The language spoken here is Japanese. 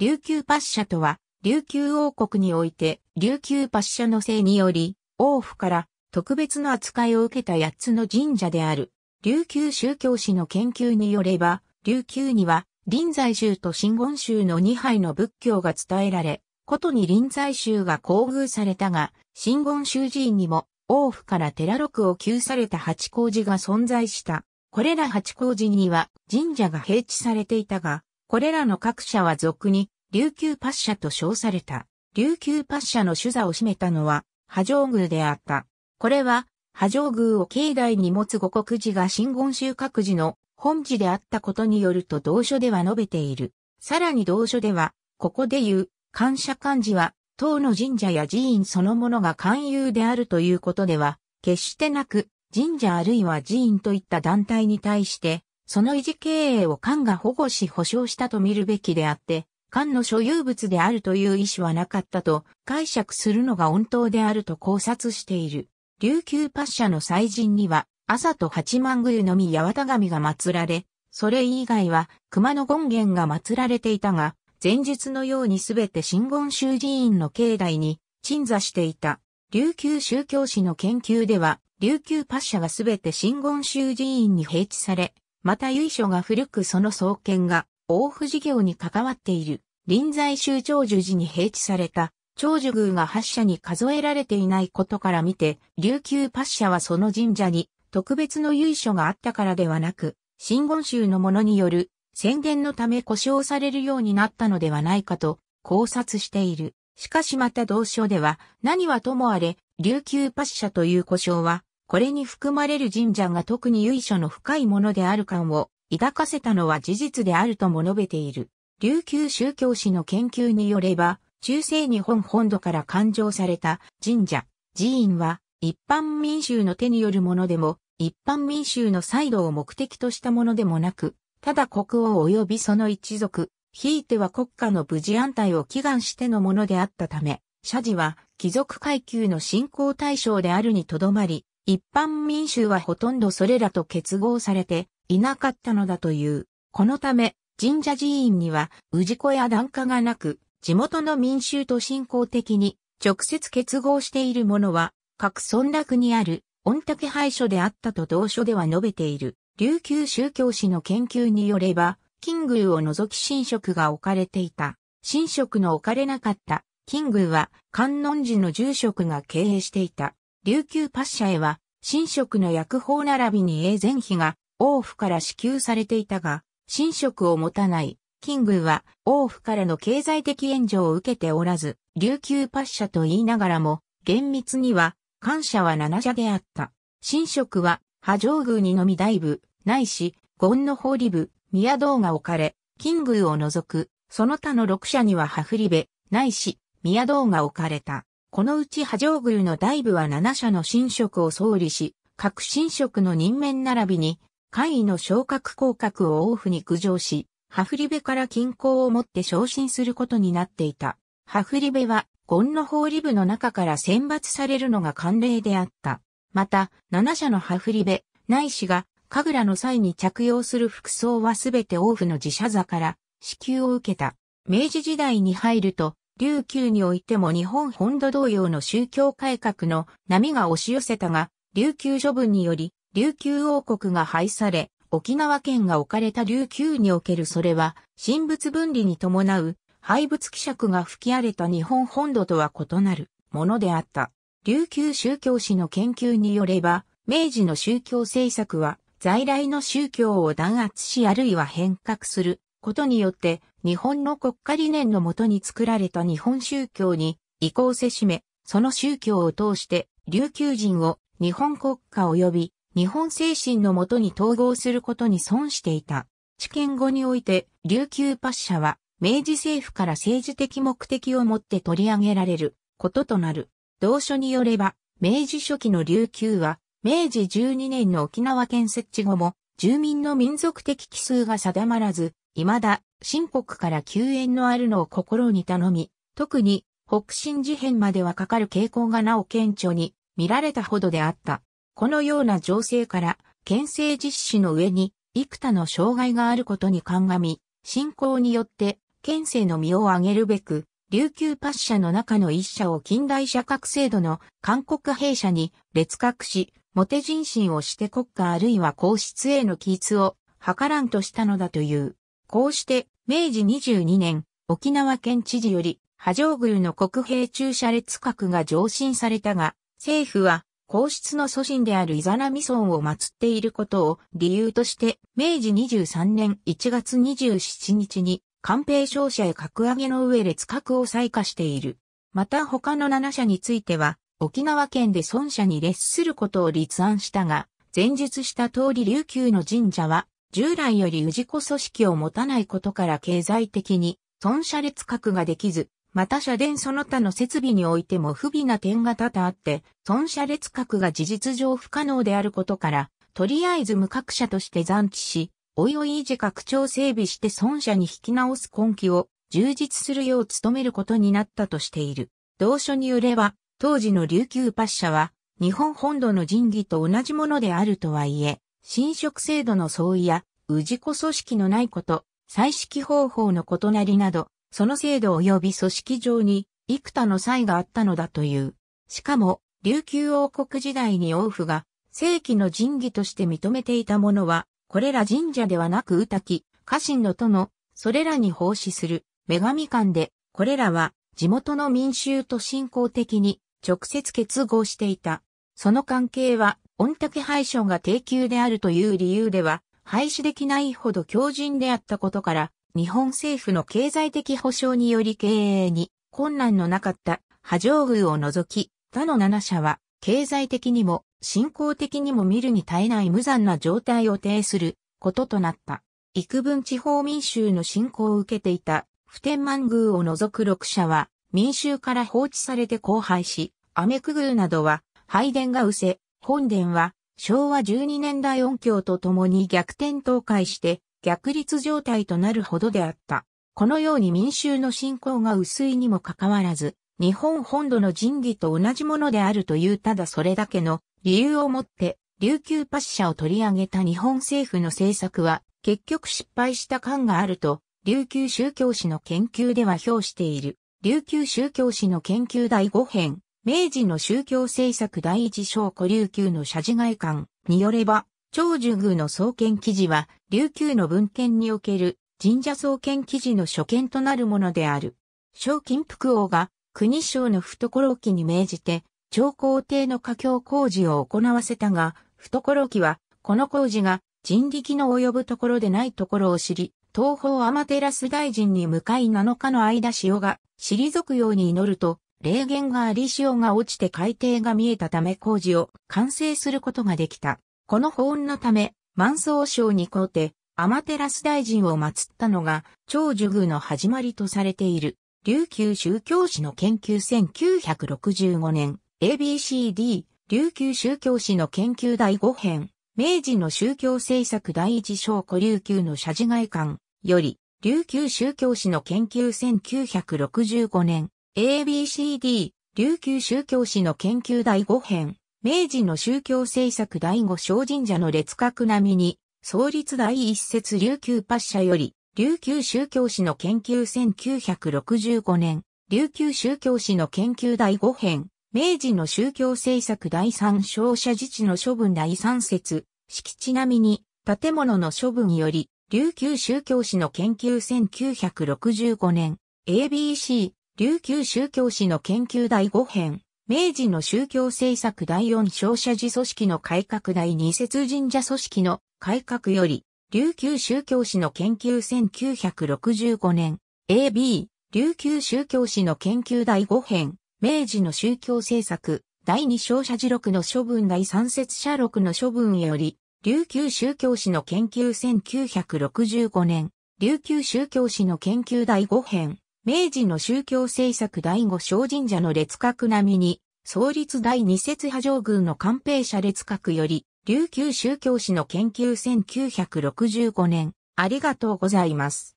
琉球パッシャとは、琉球王国において、琉球パッシャの姓により、王府から特別の扱いを受けた八つの神社である。琉球宗教史の研究によれば、琉球には、臨済宗と真言宗の二杯の仏教が伝えられ、ことに臨済宗が厚遇されたが、真言宗寺院にも、王府から寺六を給された八甲寺が存在した。これら八甲寺には神社が平地されていたが、これらの各社は俗に琉球パッシャと称された。琉球パッシャの主座を占めたのは、波状宮であった。これは、波状宮を境内に持つ五国寺が真言宗各寺の本寺であったことによると同書では述べている。さらに同書では、ここで言う、感謝漢字は、当の神社や寺院そのものが勧誘であるということでは、決してなく、神社あるいは寺院といった団体に対して、その維持経営を官が保護し保障したと見るべきであって、官の所有物であるという意思はなかったと解釈するのが本当であると考察している。琉球パッシャの祭神には、朝と八幡宮のみ八幡神が祀られ、それ以外は熊野権現が祀られていたが、前日のようにすべて新言宗寺院の境内に鎮座していた。琉球宗教史の研究では、琉球パッシャがすべて新言宗寺院に平地され、また由緒が古くその創建が大府事業に関わっている臨済宗長寿寺に併置された長寿宮が8社に数えられていないことから見て、琉球パッシャはその神社に特別の由緒があったからではなく、真言宗の者による宣伝のため故障されるようになったのではないかと考察している。しかしまた同書では、何はともあれ、琉球パッシャという故障は、これに含まれる神社が特に由緒の深いものである感を抱かせたのは事実であるとも述べている。琉球宗教史の研究によれば、中世日本本土から勘定された神社、寺院は一般民衆の手によるものでも、一般民衆の再度を目的としたものでもなく、ただ国王及びその一族、ひいては国家の無事安泰を祈願してのものであったため、社寺は貴族階級の信仰対象であるにとどまり、一般民衆はほとんどそれらと結合されて、いなかったのだという。このため、神社寺院には氏子や檀家がなく、地元の民衆と信仰的に直接結合しているものは、各村落にある御嶽廃所であったと同書では述べている。琉球宗教史の研究によれば、金宮を除き神職が置かれていた。神職の置かれなかった金宮は観音寺の住職が経営していた。琉球パッシャへは神職の薬法並びに永前碑が王府から支給されていたが、神職を持たない、金宮は王府からの経済的援助を受けておらず、琉球パッシャと言いながらも、厳密には、感謝は七社であった。神職は、波状宮にのみ大部、ないし、権の法理部、宮道が置かれ、金宮を除く、その他の六社にはハフリベ、ないし、宮道が置かれた。このうち波上宮の大部は七社の神職を総理し、各神職の任面並びに、会位の昇格降格を王府に苦情し、ハフリベから均衡を持って昇進することになっていた。ハフリベは、ゴンの法理部の中から選抜されるのが慣例であった。また、七社のハフリベ、内氏が、神楽の際に着用する服装はすべて王府の自社座から支給を受けた。明治時代に入ると、琉球においても日本本土同様の宗教改革の波が押し寄せたが、琉球処分により琉球王国が廃され、沖縄県が置かれた琉球におけるそれは、神仏分離に伴う、廃仏希釈が吹き荒れた日本本土とは異なるものであった。琉球宗教史の研究によれば、明治の宗教政策は、在来の宗教を弾圧しあるいは変革することによって、日本の国家理念のもとに作られた日本宗教に移行せしめ、その宗教を通して琉球人を日本国家及び日本精神のもとに統合することに損していた。治験後において、琉球パッシャは、明治政府から政治的目的をもって取り上げられることとなる。同書によれば、明治初期の琉球は、明治12年の沖縄県設置後も、住民の民族的奇数が定まらず、未だ、新国から救援のあるのを心に頼み、特に、北新事変まではかかる傾向がなお顕著に見られたほどであった。このような情勢から、県政実施の上に、幾多の障害があることに鑑み、信仰によって、県政の身を上げるべく、琉球パッの中の一社を近代社格制度の韓国兵社に列格し、モテ人心をして国家あるいは皇室への規律を図らんとしたのだという。こうして、明治22年、沖縄県知事より、波状宮の国兵駐車列格が上申されたが、政府は皇室の祖神であるイザナミソンを祀っていることを理由として、明治23年1月27日に、官兵商社へ格上げの上列格を採火している。また他の7社については、沖縄県で孫社に列することを立案したが、前述した通り琉球の神社は、従来より氏子組織を持たないことから経済的に、孫社列格ができず、また社殿その他の設備においても不備な点が多々あって、損車列格が事実上不可能であることから、とりあえず無格車として残置し、おいおい維持拡張整備して損車に引き直す根気を充実するよう努めることになったとしている。同書によれば、当時の琉球パッシャは、日本本土の人技と同じものであるとはいえ、侵食制度の相違や、氏子組織のないこと、再式方法の異なりなど、その制度及び組織上に幾多の才があったのだという。しかも、琉球王国時代に王府が正規の神儀として認めていたものは、これら神社ではなく宇滝、家臣の殿、それらに奉仕する女神館で、これらは地元の民衆と信仰的に直接結合していた。その関係は、御嶽廃所が定休であるという理由では、廃止できないほど強靭であったことから、日本政府の経済的保障により経営に困難のなかった波状宮を除き、他の7社は経済的にも信仰的にも見るに耐えない無残な状態を呈することとなった。幾分地方民衆の信仰を受けていた普天満宮を除く6社は民衆から放置されて荒廃し、アメク宮などは拝殿が失せ、本殿は昭和12年代音響とともに逆転倒壊して逆立状態となるほどであった。このように民衆の信仰が薄いにもかかわらず、日本本土の神器と同じものであるというただそれだけの理由をもって、琉球パッシャを取り上げた日本政府の政策は、結局失敗した感があると、琉球宗教史の研究では評している。琉球宗教史の研究第5編、明治の宗教政策第一章古琉球の社事外観によれば、長寿宮の創建記事は、琉球の文献における神社創建記事の初見となるものである。小金福王が国省の懐記に命じて、長皇帝の家境工事を行わせたが、懐記は、この工事が人力の及ぶところでないところを知り、東方アマテラス大臣に向かい7日の間潮が退くように祈ると、霊言があり潮が落ちて海底が見えたため工事を完成することができた。この法案のため、万総省に皇帝、アマテラス大臣を祀ったのが、長寿宮の始まりとされている、琉球宗教史の研究1965年、ABCD、琉球宗教史の研究第5編、明治の宗教政策第一章古琉球の社事外観より、琉球宗教史の研究1965年、ABCD、琉球宗教史の研究第5編、明治の宗教政策第五小神社の列格並みに、創立第一節琉球パッシャより、琉球宗教史の研究1965年、琉球宗教史の研究第5編、明治の宗教政策第3商社自治の処分第3節、敷地並みに、建物の処分より、琉球宗教史の研究1965年、ABC、琉球宗教史の研究第5編、明治の宗教政策第4小社寺組織の改革第2節神社組織の改革より、琉球宗教史の研究1965年、AB、琉球宗教史の研究第5編、明治の宗教政策、第2小社寺録の処分第3節社録の処分より、琉球宗教史の研究1965年、琉球宗教史の研究第5編、明治の宗教政策第五小神社の列閣並みに、創立第二節派上群の官兵社列閣より、琉球宗教史の研究1965年、ありがとうございます。